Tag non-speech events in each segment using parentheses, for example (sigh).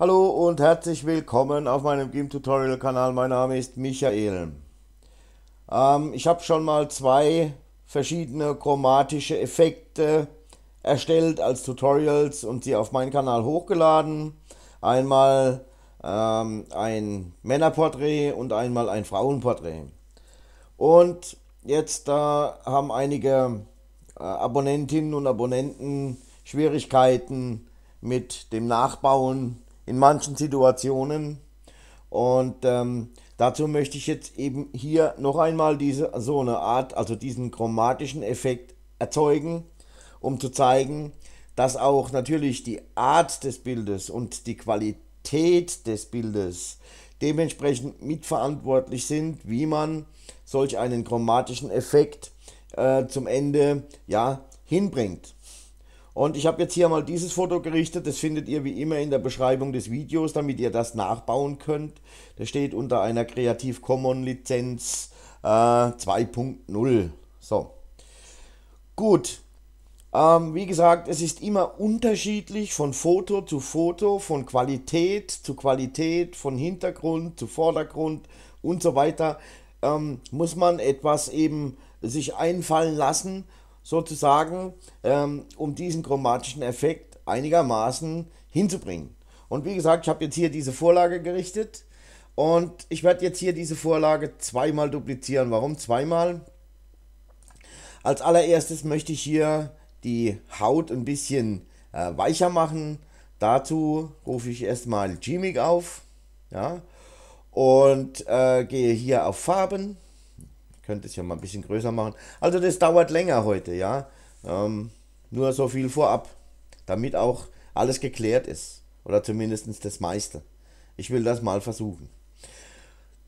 Hallo und herzlich willkommen auf meinem Game Tutorial Kanal. Mein Name ist Michael. Ähm, ich habe schon mal zwei verschiedene chromatische Effekte erstellt als Tutorials und sie auf meinen Kanal hochgeladen. Einmal ähm, ein Männerporträt und einmal ein Frauenporträt. Und jetzt äh, haben einige äh, Abonnentinnen und Abonnenten Schwierigkeiten mit dem Nachbauen in manchen Situationen. Und ähm, dazu möchte ich jetzt eben hier noch einmal diese, so eine Art, also diesen chromatischen Effekt erzeugen, um zu zeigen, dass auch natürlich die Art des Bildes und die Qualität des Bildes dementsprechend mitverantwortlich sind, wie man solch einen chromatischen Effekt äh, zum Ende ja, hinbringt. Und ich habe jetzt hier mal dieses Foto gerichtet. Das findet ihr wie immer in der Beschreibung des Videos, damit ihr das nachbauen könnt. Das steht unter einer Creative Commons Lizenz äh, 2.0. So. Gut. Ähm, wie gesagt, es ist immer unterschiedlich von Foto zu Foto, von Qualität zu Qualität, von Hintergrund zu Vordergrund und so weiter. Ähm, muss man etwas eben sich einfallen lassen sozusagen, ähm, um diesen chromatischen Effekt einigermaßen hinzubringen. Und wie gesagt, ich habe jetzt hier diese Vorlage gerichtet und ich werde jetzt hier diese Vorlage zweimal duplizieren. Warum zweimal? Als allererstes möchte ich hier die Haut ein bisschen äh, weicher machen. Dazu rufe ich erstmal Gmic auf ja, und äh, gehe hier auf Farben könnte es ja mal ein bisschen größer machen. Also das dauert länger heute, ja. Ähm, nur so viel vorab, damit auch alles geklärt ist. Oder zumindest das meiste. Ich will das mal versuchen.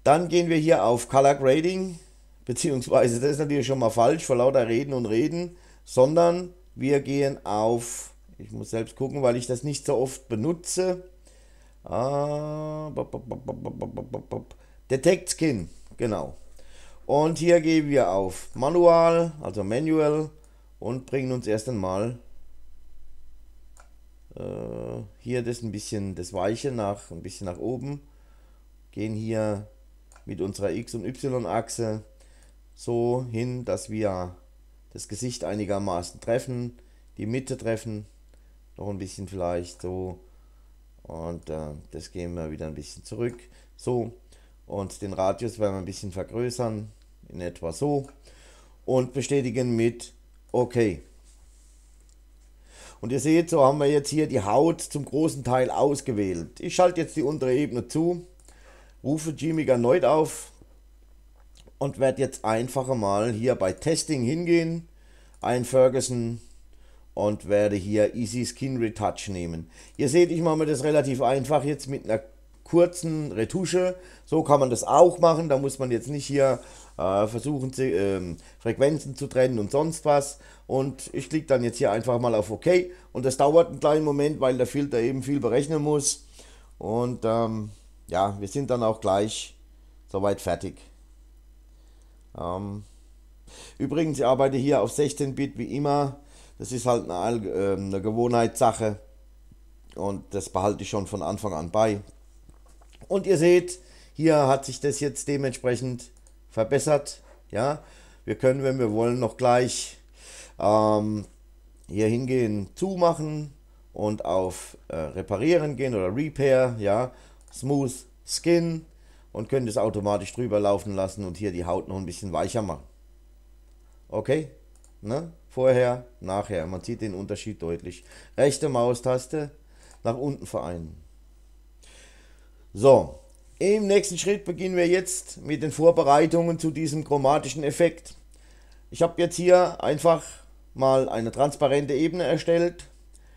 Dann gehen wir hier auf Color Grading, beziehungsweise das ist natürlich schon mal falsch, vor lauter Reden und Reden, sondern wir gehen auf, ich muss selbst gucken, weil ich das nicht so oft benutze, ah, bop, bop, bop, Detect Skin, genau. Und hier gehen wir auf Manual, also Manual und bringen uns erst einmal äh, hier das ein bisschen das Weiche nach ein bisschen nach oben. Gehen hier mit unserer X- und Y-Achse so hin, dass wir das Gesicht einigermaßen treffen, die Mitte treffen, noch ein bisschen vielleicht so. Und äh, das gehen wir wieder ein bisschen zurück. So. Und den Radius werden wir ein bisschen vergrößern in etwa so und bestätigen mit OK. Und ihr seht, so haben wir jetzt hier die Haut zum großen Teil ausgewählt. Ich schalte jetzt die untere Ebene zu, rufe Jimmy erneut auf und werde jetzt einfach mal hier bei Testing hingehen, ein Ferguson und werde hier Easy Skin Retouch nehmen. Ihr seht, ich mache mir das relativ einfach jetzt mit einer kurzen Retusche. So kann man das auch machen, da muss man jetzt nicht hier äh, versuchen sie äh, Frequenzen zu trennen und sonst was. Und ich klicke dann jetzt hier einfach mal auf OK und das dauert einen kleinen Moment, weil der Filter eben viel berechnen muss. Und ähm, ja, wir sind dann auch gleich soweit fertig. Ähm, übrigens, ich arbeite hier auf 16-Bit wie immer. Das ist halt eine, äh, eine Gewohnheitssache und das behalte ich schon von Anfang an bei. Und ihr seht, hier hat sich das jetzt dementsprechend verbessert. Ja, wir können, wenn wir wollen, noch gleich ähm, hier hingehen, zumachen und auf äh, Reparieren gehen oder Repair, ja, Smooth Skin und können das automatisch drüber laufen lassen und hier die Haut noch ein bisschen weicher machen. Okay, ne? vorher, nachher, man sieht den Unterschied deutlich. Rechte Maustaste nach unten vereinen. So, im nächsten Schritt beginnen wir jetzt mit den Vorbereitungen zu diesem chromatischen Effekt. Ich habe jetzt hier einfach mal eine transparente Ebene erstellt,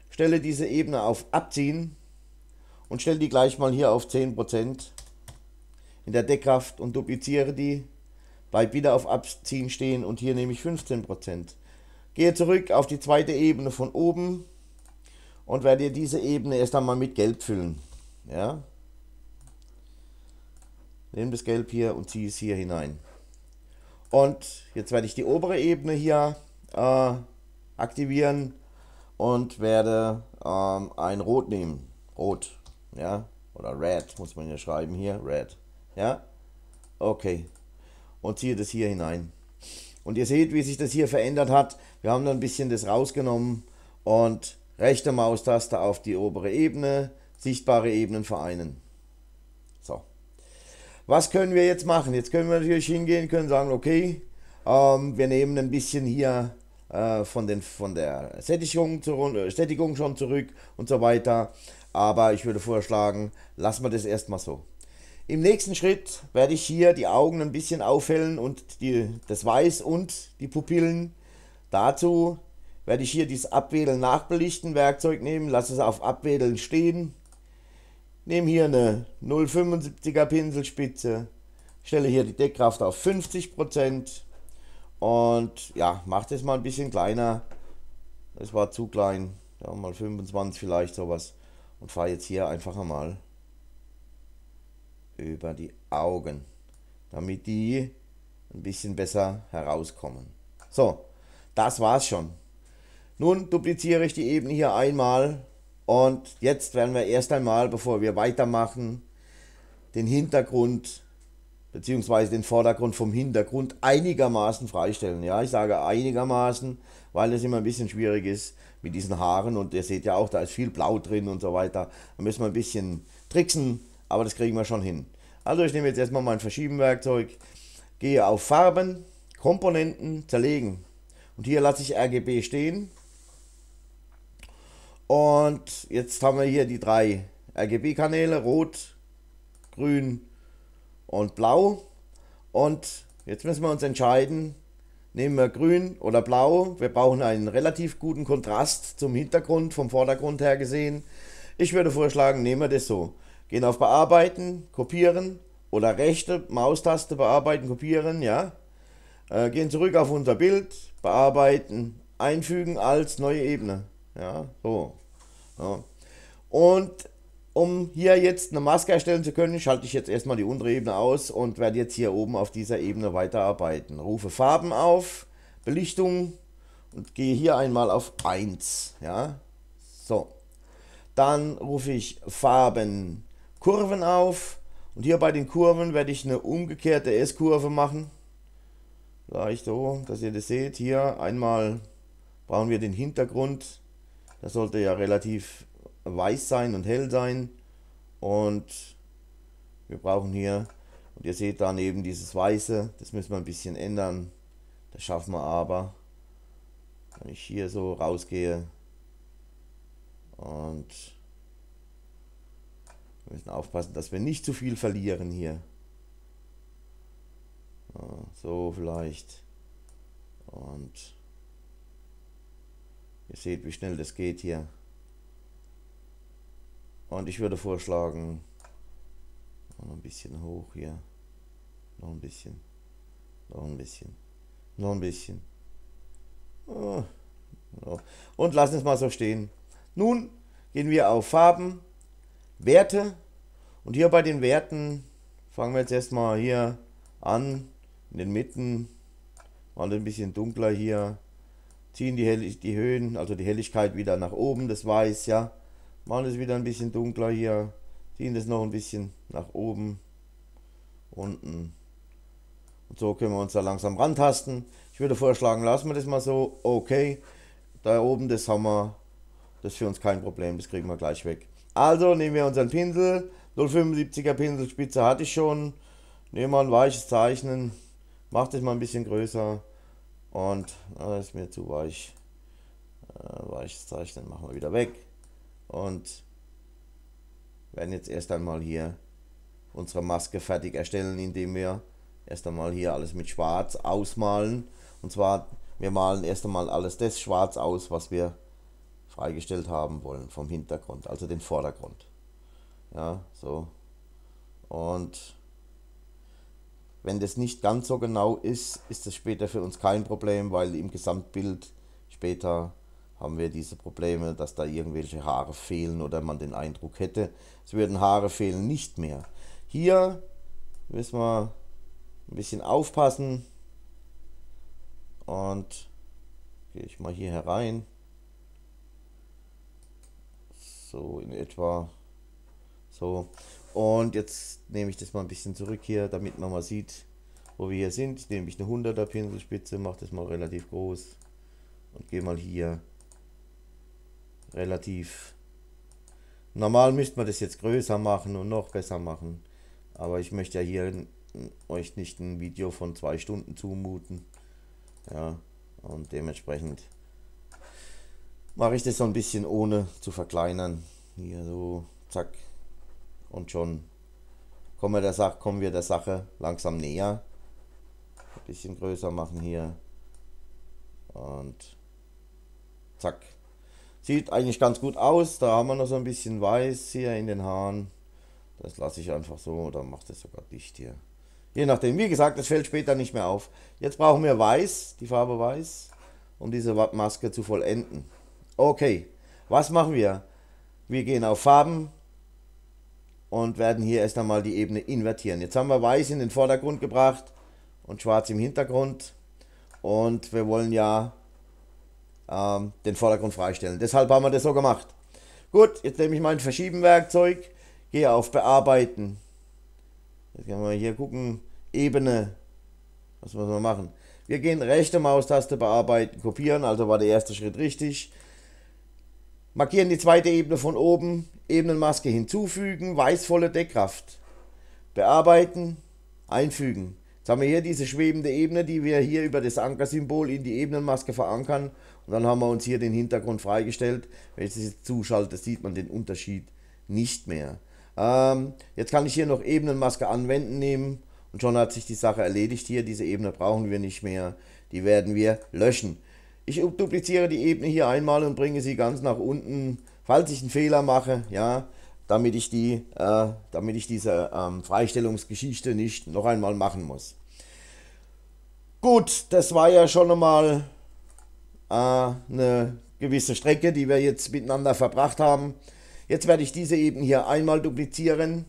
stelle diese Ebene auf Abziehen und stelle die gleich mal hier auf 10% in der Deckkraft und dupliziere die, Bleib wieder auf Abziehen stehen und hier nehme ich 15%. Gehe zurück auf die zweite Ebene von oben und werde diese Ebene erst einmal mit Gelb füllen. Ja, Nehme das Gelb hier und ziehe es hier hinein. Und jetzt werde ich die obere Ebene hier äh, aktivieren und werde ähm, ein Rot nehmen. Rot, ja, oder Red muss man ja schreiben hier, Red, ja, okay. Und ziehe das hier hinein. Und ihr seht, wie sich das hier verändert hat. Wir haben da ein bisschen das rausgenommen und rechte Maustaste auf die obere Ebene, sichtbare Ebenen vereinen was können wir jetzt machen? Jetzt können wir natürlich hingehen, können sagen, okay, ähm, wir nehmen ein bisschen hier äh, von, den, von der Sättigung, zur, äh, Sättigung schon zurück und so weiter. Aber ich würde vorschlagen, lassen wir das erstmal so. Im nächsten Schritt werde ich hier die Augen ein bisschen aufhellen und die, das Weiß und die Pupillen. Dazu werde ich hier dieses Abwedeln-Nachbelichten-Werkzeug nehmen, lasse es auf Abwedeln stehen Nehme hier eine 0,75er Pinselspitze, stelle hier die Deckkraft auf 50% und ja, mache das mal ein bisschen kleiner. Das war zu klein, ja, mal 25 vielleicht sowas und fahre jetzt hier einfach einmal über die Augen, damit die ein bisschen besser herauskommen. So, das war's schon. Nun dupliziere ich die Ebene hier einmal und jetzt werden wir erst einmal, bevor wir weitermachen, den Hintergrund bzw. den Vordergrund vom Hintergrund einigermaßen freistellen. Ja, ich sage einigermaßen, weil es immer ein bisschen schwierig ist mit diesen Haaren und ihr seht ja auch, da ist viel Blau drin und so weiter. Da müssen wir ein bisschen tricksen, aber das kriegen wir schon hin. Also ich nehme jetzt erstmal mein Verschiebenwerkzeug, gehe auf Farben, Komponenten, zerlegen und hier lasse ich RGB stehen und jetzt haben wir hier die drei RGB-Kanäle, rot, grün und blau. Und jetzt müssen wir uns entscheiden, nehmen wir grün oder blau. Wir brauchen einen relativ guten Kontrast zum Hintergrund, vom Vordergrund her gesehen. Ich würde vorschlagen, nehmen wir das so. Gehen auf Bearbeiten, Kopieren oder rechte Maustaste bearbeiten, kopieren, ja. Äh, gehen zurück auf unser Bild, bearbeiten, einfügen als neue Ebene. Ja, so. Ja. Und um hier jetzt eine Maske erstellen zu können, schalte ich jetzt erstmal die untere Ebene aus und werde jetzt hier oben auf dieser Ebene weiterarbeiten. Rufe Farben auf, Belichtung und gehe hier einmal auf 1. Ja, so. Dann rufe ich Farben Kurven auf und hier bei den Kurven werde ich eine umgekehrte S-Kurve machen. Vielleicht so, dass ihr das seht. Hier einmal brauchen wir den Hintergrund das sollte ja relativ weiß sein und hell sein. Und wir brauchen hier, und ihr seht daneben dieses Weiße, das müssen wir ein bisschen ändern. Das schaffen wir aber, wenn ich hier so rausgehe. Und wir müssen aufpassen, dass wir nicht zu viel verlieren hier. So vielleicht. Und Ihr seht, wie schnell das geht hier. Und ich würde vorschlagen, noch ein bisschen hoch hier. Noch ein bisschen. Noch ein bisschen. Noch ein bisschen. Oh. Und lassen es mal so stehen. Nun gehen wir auf Farben, Werte. Und hier bei den Werten fangen wir jetzt erstmal hier an. In den Mitten. Mal ein bisschen dunkler hier ziehen die, Hellig die Höhen, also die Helligkeit wieder nach oben, das Weiß, ja. Machen es wieder ein bisschen dunkler hier, ziehen das noch ein bisschen nach oben, unten. Und so können wir uns da langsam rantasten. Ich würde vorschlagen, lassen wir das mal so. Okay, da oben, das haben wir, das ist für uns kein Problem, das kriegen wir gleich weg. Also nehmen wir unseren Pinsel, 0,75er Pinselspitze hatte ich schon. Nehmen wir ein weiches Zeichnen, macht es mal ein bisschen größer. Und äh, ist mir zu weich. Äh, weiches Zeichnen machen wir wieder weg. Und werden jetzt erst einmal hier unsere Maske fertig erstellen, indem wir erst einmal hier alles mit Schwarz ausmalen. Und zwar, wir malen erst einmal alles das Schwarz aus, was wir freigestellt haben wollen vom Hintergrund, also den Vordergrund. Ja, so. Und wenn das nicht ganz so genau ist, ist das später für uns kein Problem, weil im Gesamtbild später haben wir diese Probleme, dass da irgendwelche Haare fehlen oder man den Eindruck hätte, es würden Haare fehlen, nicht mehr. Hier müssen wir ein bisschen aufpassen und gehe ich mal hier herein. So in etwa so. Und jetzt nehme ich das mal ein bisschen zurück hier, damit man mal sieht, wo wir hier sind. Nehme ich eine 100er Pinselspitze, mache das mal relativ groß und gehe mal hier relativ. Normal müsste man das jetzt größer machen und noch besser machen. Aber ich möchte ja hier euch nicht ein Video von zwei Stunden zumuten. Ja, und dementsprechend mache ich das so ein bisschen ohne zu verkleinern. Hier so, zack, und schon kommen wir der Sache, kommen wir der Sache langsam näher. Ein bisschen größer machen hier. Und zack. Sieht eigentlich ganz gut aus. Da haben wir noch so ein bisschen weiß hier in den Haaren. Das lasse ich einfach so oder mache das sogar dicht hier. Je nachdem. Wie gesagt, das fällt später nicht mehr auf. Jetzt brauchen wir weiß, die Farbe weiß, um diese Maske zu vollenden. Okay, was machen wir? Wir gehen auf Farben, und werden hier erst einmal die Ebene invertieren. Jetzt haben wir Weiß in den Vordergrund gebracht und Schwarz im Hintergrund und wir wollen ja ähm, den Vordergrund freistellen. Deshalb haben wir das so gemacht. Gut, jetzt nehme ich mein Verschiebenwerkzeug, gehe auf Bearbeiten. Jetzt können wir hier gucken, Ebene, was müssen wir machen? Wir gehen rechte Maustaste bearbeiten, kopieren, also war der erste Schritt richtig. Markieren die zweite Ebene von oben, Ebenenmaske hinzufügen, weißvolle Deckkraft. Bearbeiten, einfügen. Jetzt haben wir hier diese schwebende Ebene, die wir hier über das Ankersymbol in die Ebenenmaske verankern. Und dann haben wir uns hier den Hintergrund freigestellt. Wenn ich das jetzt zuschalte, sieht man den Unterschied nicht mehr. Ähm, jetzt kann ich hier noch Ebenenmaske anwenden nehmen. Und schon hat sich die Sache erledigt hier. Diese Ebene brauchen wir nicht mehr. Die werden wir löschen. Ich dupliziere die Ebene hier einmal und bringe sie ganz nach unten, falls ich einen Fehler mache, ja, damit ich, die, äh, damit ich diese ähm, Freistellungsgeschichte nicht noch einmal machen muss. Gut, das war ja schon einmal äh, eine gewisse Strecke, die wir jetzt miteinander verbracht haben. Jetzt werde ich diese Ebene hier einmal duplizieren,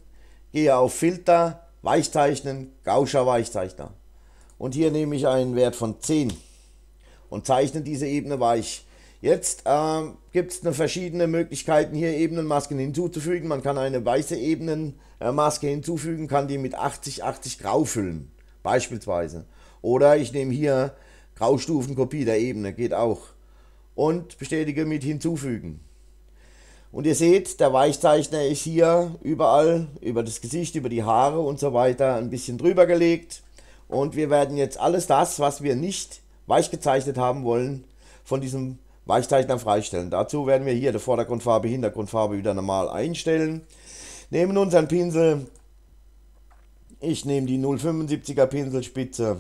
gehe auf Filter, Weichzeichnen, Gauscher Weichzeichner. Und hier nehme ich einen Wert von 10 und zeichne diese Ebene weich. Jetzt ähm, gibt es verschiedene Möglichkeiten, hier Ebenenmasken hinzuzufügen. Man kann eine weiße Ebenenmaske hinzufügen, kann die mit 80, 80 Grau füllen, beispielsweise. Oder ich nehme hier Graustufenkopie der Ebene, geht auch. Und bestätige mit hinzufügen. Und ihr seht, der Weichzeichner ist hier überall, über das Gesicht, über die Haare und so weiter ein bisschen drüber gelegt. Und wir werden jetzt alles das, was wir nicht weich gezeichnet haben wollen, von diesem Weichzeichner freistellen. Dazu werden wir hier die Vordergrundfarbe, Hintergrundfarbe wieder normal einstellen. Nehmen unseren Pinsel. Ich nehme die 0,75er Pinselspitze.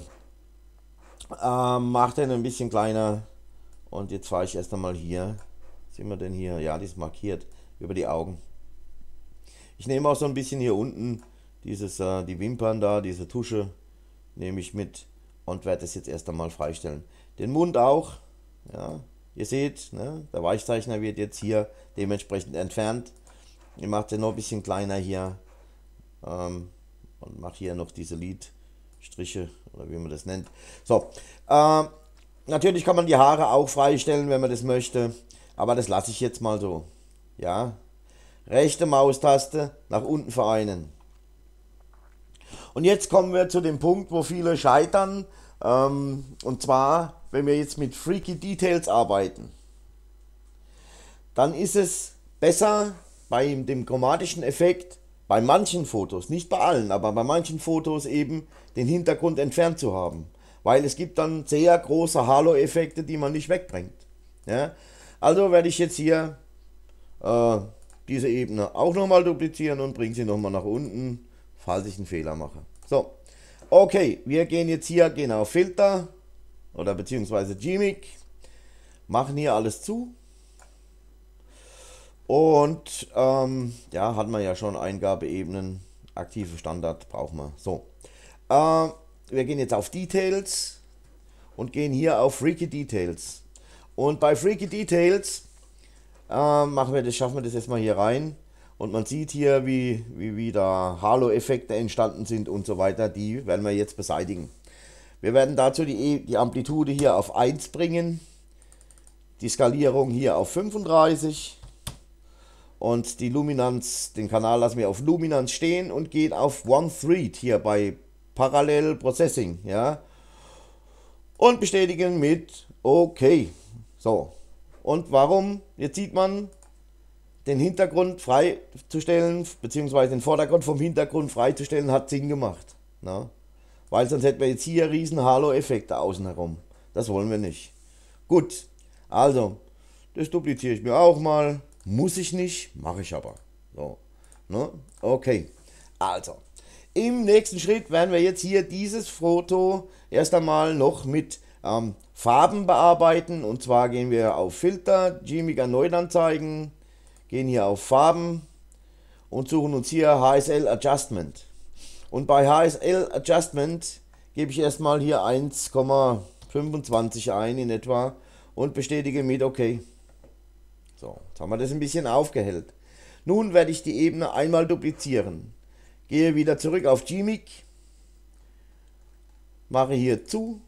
Ähm, mache den ein bisschen kleiner. Und jetzt fahre ich erst einmal hier. Sind wir denn hier? Ja, die ist markiert. Über die Augen. Ich nehme auch so ein bisschen hier unten dieses, äh, die Wimpern da, diese Tusche. Nehme ich mit und werde das jetzt erst einmal freistellen. Den Mund auch, ja, ihr seht, ne, der Weichzeichner wird jetzt hier dementsprechend entfernt. Ich mache den noch ein bisschen kleiner hier ähm, und mache hier noch diese Lidstriche oder wie man das nennt. So, äh, natürlich kann man die Haare auch freistellen, wenn man das möchte, aber das lasse ich jetzt mal so. Ja, rechte Maustaste nach unten vereinen. Und jetzt kommen wir zu dem Punkt, wo viele scheitern. Ähm, und zwar, wenn wir jetzt mit Freaky Details arbeiten, dann ist es besser bei dem chromatischen Effekt bei manchen Fotos, nicht bei allen, aber bei manchen Fotos eben den Hintergrund entfernt zu haben. Weil es gibt dann sehr große Halo-Effekte, die man nicht wegbringt. Ja? Also werde ich jetzt hier äh, diese Ebene auch nochmal duplizieren und bringe sie nochmal nach unten falls ich einen Fehler mache. So, okay, wir gehen jetzt hier, gehen auf Filter oder beziehungsweise Gmic, machen hier alles zu. Und ähm, ja, hat man ja schon Eingabeebenen, aktive Standard brauchen wir. So, äh, wir gehen jetzt auf Details und gehen hier auf Freaky Details. Und bei Freaky Details äh, machen wir das, schaffen wir das jetzt mal hier rein. Und man sieht hier, wie, wie, wie Halo-Effekte entstanden sind und so weiter. Die werden wir jetzt beseitigen. Wir werden dazu die, die Amplitude hier auf 1 bringen. Die Skalierung hier auf 35. Und die Luminanz, den Kanal lassen wir auf Luminanz stehen und gehen auf One-Thread hier bei Parallel Processing. Ja? Und bestätigen mit OK. So. Und warum? Jetzt sieht man, den Hintergrund freizustellen, beziehungsweise den Vordergrund vom Hintergrund freizustellen, hat Sinn gemacht. Ne? Weil sonst hätten wir jetzt hier riesen Halo-Effekte außen herum. Das wollen wir nicht. Gut, also, das dupliziere ich mir auch mal. Muss ich nicht, mache ich aber. So, ne? Okay, also. Im nächsten Schritt werden wir jetzt hier dieses Foto erst einmal noch mit ähm, Farben bearbeiten. Und zwar gehen wir auf Filter, G-Mega Neuanzeigen, anzeigen gehen hier auf Farben und suchen uns hier HSL Adjustment. Und bei HSL Adjustment gebe ich erstmal hier 1,25 ein in etwa und bestätige mit OK. So, jetzt haben wir das ein bisschen aufgehellt. Nun werde ich die Ebene einmal duplizieren. Gehe wieder zurück auf Gmic, mache hier zu,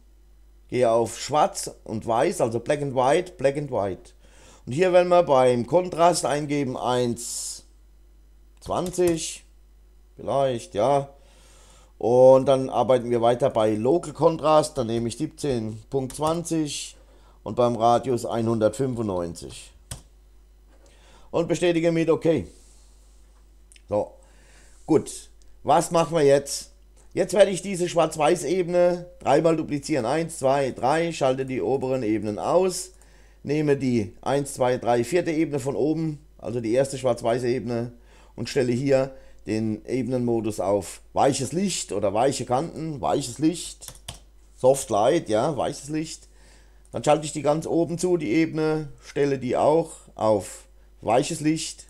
gehe auf Schwarz und Weiß, also Black and White, Black and White. Und hier werden wir beim Kontrast eingeben 1,20 vielleicht, ja. Und dann arbeiten wir weiter bei Local Contrast, dann nehme ich 17.20 und beim Radius 195. Und bestätige mit OK. So, gut. Was machen wir jetzt? Jetzt werde ich diese Schwarz-Weiß-Ebene dreimal duplizieren. 1, 2, 3, schalte die oberen Ebenen aus nehme die 1, 2, 3, vierte Ebene von oben, also die erste schwarz-weiße Ebene, und stelle hier den Ebenenmodus auf weiches Licht oder weiche Kanten, weiches Licht, Soft Light, ja, weiches Licht. Dann schalte ich die ganz oben zu, die Ebene, stelle die auch auf weiches Licht,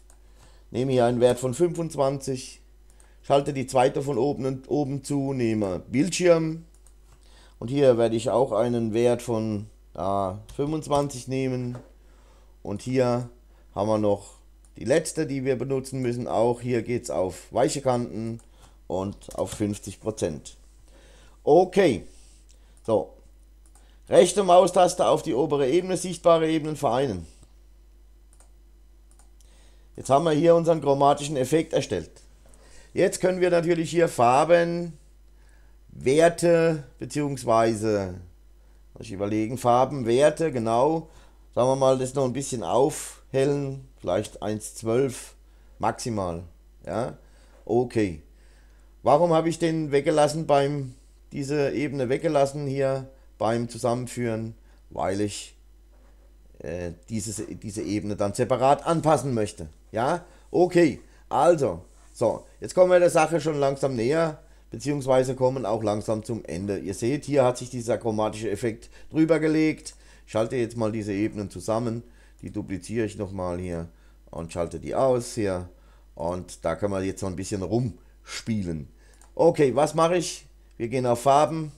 nehme hier einen Wert von 25, schalte die zweite von oben und oben zu, nehme Bildschirm und hier werde ich auch einen Wert von da 25 nehmen. Und hier haben wir noch die letzte, die wir benutzen müssen. Auch hier geht es auf weiche Kanten und auf 50%. Okay. So. Rechte Maustaste auf die obere Ebene, sichtbare Ebenen vereinen. Jetzt haben wir hier unseren chromatischen Effekt erstellt. Jetzt können wir natürlich hier Farben, Werte bzw. Muss ich überlegen, Farben, Werte, genau. Sagen wir mal, das noch ein bisschen aufhellen, vielleicht 1,12 maximal. Ja, okay. Warum habe ich den weggelassen beim, diese Ebene weggelassen hier beim Zusammenführen? Weil ich äh, dieses, diese Ebene dann separat anpassen möchte. Ja, okay. Also, so, jetzt kommen wir der Sache schon langsam näher beziehungsweise kommen auch langsam zum Ende. Ihr seht, hier hat sich dieser chromatische Effekt drüber gelegt. Ich schalte jetzt mal diese Ebenen zusammen. Die dupliziere ich nochmal hier und schalte die aus hier. Und da kann man jetzt so ein bisschen rumspielen. Okay, was mache ich? Wir gehen auf Farben,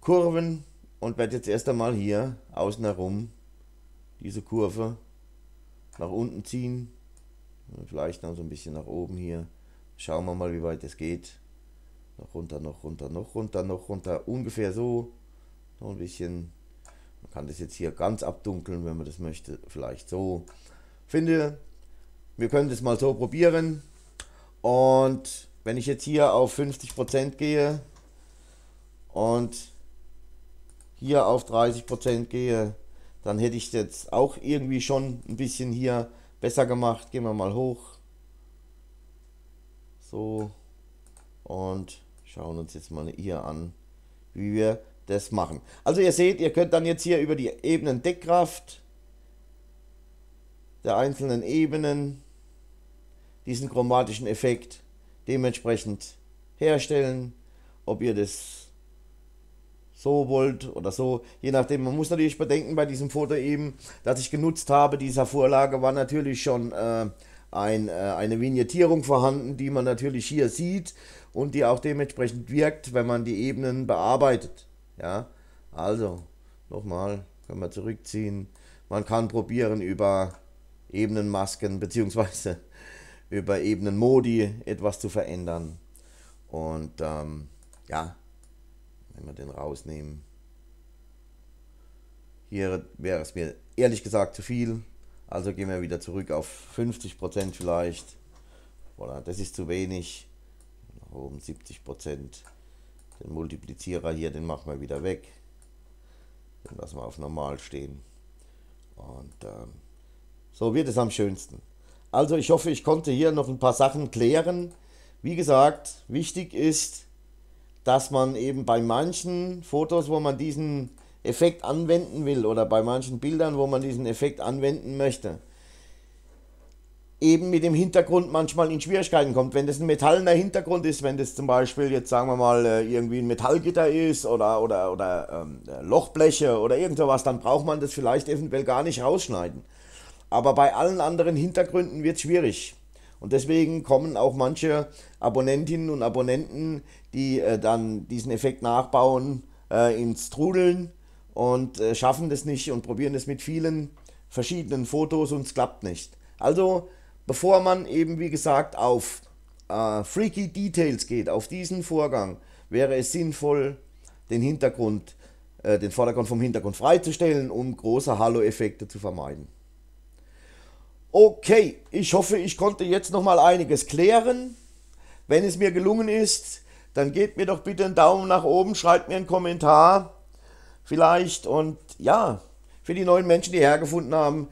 Kurven und werde jetzt erst einmal hier außen herum diese Kurve nach unten ziehen. Vielleicht noch so ein bisschen nach oben hier. Schauen wir mal, wie weit es geht. Noch runter, noch runter, noch runter, noch runter. Ungefähr so. Noch ein bisschen. Man kann das jetzt hier ganz abdunkeln, wenn man das möchte. Vielleicht so. Finde, wir können das mal so probieren. Und wenn ich jetzt hier auf 50% gehe und hier auf 30% gehe, dann hätte ich jetzt auch irgendwie schon ein bisschen hier besser gemacht. Gehen wir mal hoch. So. Und schauen uns jetzt mal hier an, wie wir das machen. Also ihr seht, ihr könnt dann jetzt hier über die Ebenen Deckkraft der einzelnen Ebenen diesen chromatischen Effekt dementsprechend herstellen, ob ihr das so wollt oder so, je nachdem. Man muss natürlich bedenken bei diesem Foto eben, dass ich genutzt habe. Dieser Vorlage war natürlich schon äh, ein, äh, eine Vignettierung vorhanden, die man natürlich hier sieht und die auch dementsprechend wirkt, wenn man die Ebenen bearbeitet. Ja, also nochmal, können wir zurückziehen. Man kann probieren über Ebenenmasken bzw. (laughs) über Ebenenmodi etwas zu verändern. Und ähm, ja, wenn wir den rausnehmen, hier wäre es mir ehrlich gesagt zu viel. Also gehen wir wieder zurück auf 50% vielleicht. Voilà, das ist zu wenig. Nach 70%. Den Multiplizierer hier, den machen wir wieder weg. Den lassen wir auf normal stehen. Und ähm, so wird es am schönsten. Also ich hoffe, ich konnte hier noch ein paar Sachen klären. Wie gesagt, wichtig ist, dass man eben bei manchen Fotos, wo man diesen Effekt anwenden will oder bei manchen Bildern, wo man diesen Effekt anwenden möchte, eben mit dem Hintergrund manchmal in Schwierigkeiten kommt. Wenn das ein metallener Hintergrund ist, wenn das zum Beispiel jetzt sagen wir mal äh, irgendwie ein Metallgitter ist oder, oder, oder ähm, äh, Lochbleche oder irgend sowas, dann braucht man das vielleicht eventuell gar nicht rausschneiden. Aber bei allen anderen Hintergründen wird es schwierig. Und deswegen kommen auch manche Abonnentinnen und Abonnenten, die äh, dann diesen Effekt nachbauen, äh, ins Trudeln und äh, schaffen das nicht und probieren es mit vielen verschiedenen Fotos und es klappt nicht. Also, bevor man eben, wie gesagt, auf äh, Freaky Details geht, auf diesen Vorgang, wäre es sinnvoll, den Hintergrund, äh, den Vordergrund vom Hintergrund freizustellen, um große hallo effekte zu vermeiden. Okay, ich hoffe, ich konnte jetzt noch mal einiges klären. Wenn es mir gelungen ist, dann gebt mir doch bitte einen Daumen nach oben, schreibt mir einen Kommentar vielleicht. Und ja, für die neuen Menschen, die hergefunden haben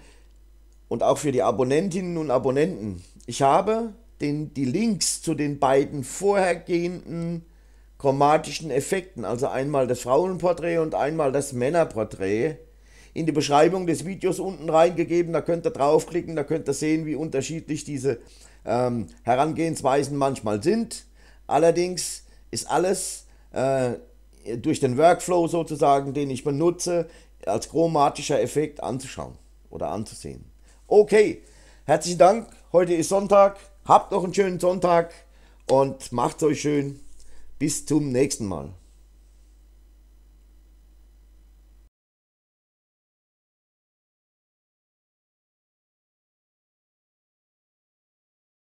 und auch für die Abonnentinnen und Abonnenten. Ich habe den, die Links zu den beiden vorhergehenden chromatischen Effekten, also einmal das Frauenporträt und einmal das Männerporträt, in die Beschreibung des Videos unten reingegeben. Da könnt ihr draufklicken, da könnt ihr sehen, wie unterschiedlich diese ähm, Herangehensweisen manchmal sind. Allerdings ist alles äh, durch den Workflow sozusagen, den ich benutze, als chromatischer Effekt anzuschauen oder anzusehen. Okay, herzlichen Dank. Heute ist Sonntag. Habt noch einen schönen Sonntag und macht's euch schön. Bis zum nächsten Mal.